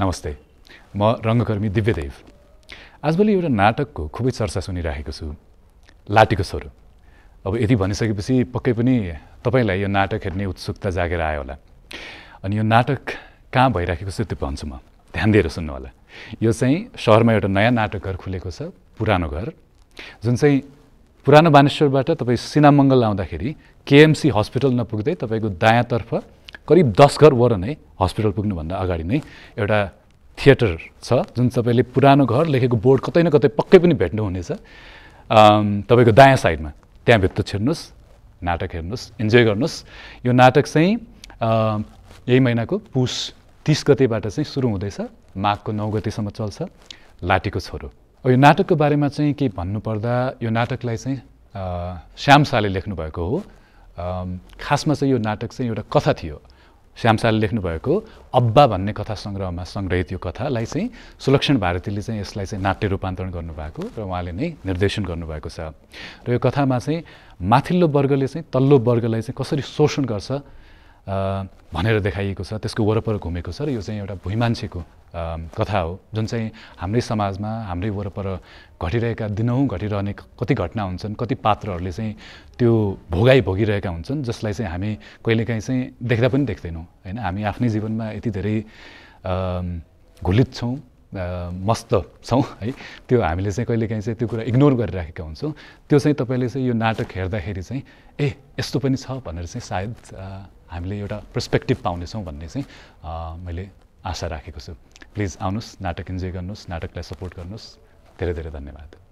नमस्ते म रङ्गकर्मी दिव्यदेव आजभोलि एउटा नाटकको खुबै चर्चा सुनिराखेको छु लाटीको स्वरो अब यति भनिसकेपछि पक्कै पनि तपाईँलाई यो नाटक हेर्ने उत्सुकता जागेर आयो होला अनि यो नाटक कहाँ भइराखेको छ त्यो भन्छु म ध्यान दिएर सुन्नु होला यो चाहिँ सहरमा एउटा नयाँ नाटक घर खुलेको छ पुरानो घर जुन चाहिँ पुरानो बानेश्वरबाट तपाईँ सिनामङ्गल आउँदाखेरि केएमसी हस्पिटल नपुग्दै तपाईँको दायाँतर्फ करिब दस घर वर नै हस्पिटल पुग्नुभन्दा अगाडि नै एउटा थिएटर छ जुन तपाईँले पुरानो घर लेखेको बोर्ड कतै न कतै पक्कै पनि भेट्नुहुनेछ तपाईँको दायाँ साइडमा त्यहाँभित्र छिर्नुहोस् नाटक हेर्नुहोस् इन्जोय गर्नुहोस् यो नाटक चाहिँ यही महिनाको पुस तिस गतेबाट चाहिँ सुरु हुँदैछ माघको नौ गतेसम्म चल्छ लाटीको छोरो यो नाटकको बारेमा चाहिँ के भन्नुपर्दा यो नाटकलाई चाहिँ श्याम शाहले लेख्नुभएको हो खासमा चाहिँ यो नाटक चाहिँ एउटा कथा थियो श्यामसाले लेख्नुभएको अब्बा भन्ने कथा सङ्ग्रहमा सङ्ग्रहित यो कथालाई चाहिँ सुलक्षण भारतीले चाहिँ यसलाई चाहिँ नाट्य रूपान्तरण गर्नुभएको र उहाँले नै निर्देशन गर्नुभएको छ र यो कथामा चाहिँ माथिल्लो वर्गले चाहिँ तल्लो वर्गलाई चाहिँ कसरी शोषण गर्छ भनेर देखाइएको छ त्यसको वरपर घुमेको छ र यो चाहिँ एउटा भुइँमान्छेको कथा हो जुन चाहिँ हाम्रै समाजमा हाम्रै वरपर घटिरहेका दिनहुँ घटिरहने कति घटना हुन्छन् कति पात्रहरूले चाहिँ त्यो भोगाइ भोगिरहेका हुन्छन् जसलाई चाहिँ हामी कहिलेकाहीँ चाहिँ देख्दा पनि देख्दैनौँ होइन हामी आफ्नै जीवनमा यति धेरै घुलित छौँ मस्त छौँ है त्यो हामीले चाहिँ कहिलेकाहीँ चाहिँ त्यो कुरा इग्नोर गरिराखेका हुन्छौँ त्यो चाहिँ तपाईँले चाहिँ यो नाटक हेर्दाखेरि चाहिँ ए यस्तो पनि छ भनेर चाहिँ सायद हामीले एउटा पर्सपेक्टिभ पाउनेछौँ भन्ने चाहिँ मैले आशा राखेको छु प्लिज आउनुहोस् नाटक इन्जोय गर्नुहोस् नाटकलाई सपोर्ट गर्नुहोस् धेरै धेरै धन्यवाद